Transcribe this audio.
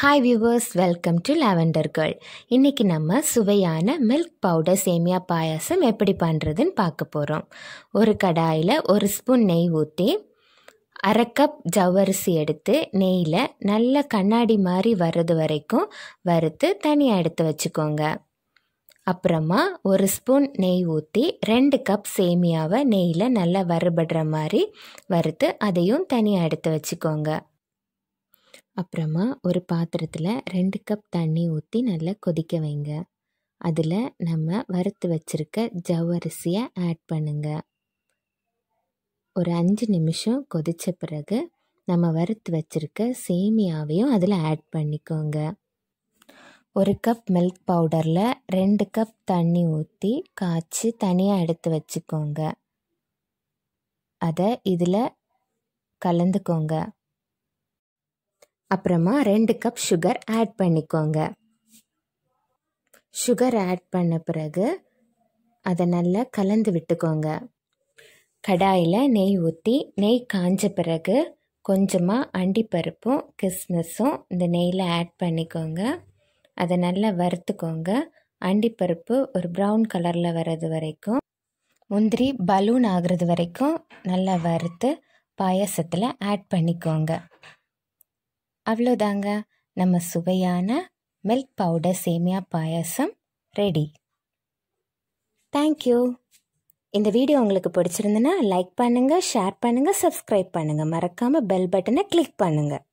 hi viewers welcome to lavender girl இன்றைக்கி நம்ம சுவையான மில்க் பவுடர் சேமியா பாயாசம் எப்படி பண்ணுறதுன்னு பார்க்க போகிறோம் ஒரு கடாயில் ஒரு ஸ்பூன் நெய் ஊற்றி அரை கப் ஜவ்வரிசி எடுத்து நெய்யில் நல்ல கண்ணாடி மாதிரி வர்றது வரைக்கும் வறுத்து தனியாக எடுத்து வச்சுக்கோங்க அப்புறமா ஒரு ஸ்பூன் நெய் ஊற்றி ரெண்டு கப் சேமியாவை நெய்யில் நல்லா வறுபடுற மாதிரி வறுத்து அதையும் தனியாக எடுத்து வச்சுக்கோங்க அப்புறமா ஒரு பாத்திரத்தில் ரெண்டு கப் தண்ணி ஊற்றி நல்லா கொதிக்க வைங்க அதில் நம்ம வறுத்து வச்சுருக்க ஜவ்வரிசியை ஆட் பண்ணுங்க ஒரு அஞ்சு நிமிஷம் கொதித்த பிறகு நம்ம வறுத்து வச்சுருக்க சேமியாவையும் அதில் ஆட் பண்ணிக்கோங்க ஒரு கப் மில்க் பவுடரில் ரெண்டு கப் தண்ணி ஊற்றி காய்ச்சி தனியாக எடுத்து வச்சுக்கோங்க அதை இதில் கலந்துக்கோங்க அப்புறமா ரெண்டு கப் சுகர் ஆட் பண்ணிக்கோங்க சுகர் ஆட் பண்ண பிறகு அதை நல்லா கலந்து விட்டுக்கோங்க கடாயில் நெய் ஊற்றி நெய் காஞ்ச பிறகு கொஞ்சமாக அண்டிப்பருப்பும் கிஸ்மஸும் இந்த நெய்யில் ஆட் பண்ணிக்கோங்க அதை நல்லா வறுத்துக்கோங்க அண்டிப்பருப்பு ஒரு ப்ரௌன் கலரில் வர்றது வரைக்கும் முந்திரி பலூன் ஆகிறது வரைக்கும் நல்லா வறுத்து பாயசத்தில் ஆட் பண்ணிக்கோங்க அவ்வளோதாங்க நம்ம சுவையான milk powder semiya payasam ready thank you இந்த வீடியோ உங்களுக்கு பிடிச்சிருந்ததுன்னா லைக் பண்ணுங்கள் ஷேர் பண்ணுங்கள் சப்ஸ்கிரைப் பண்ணுங்கள் மறக்காமல் பெல் பட்டனை கிளிக் பண்ணுங்கள்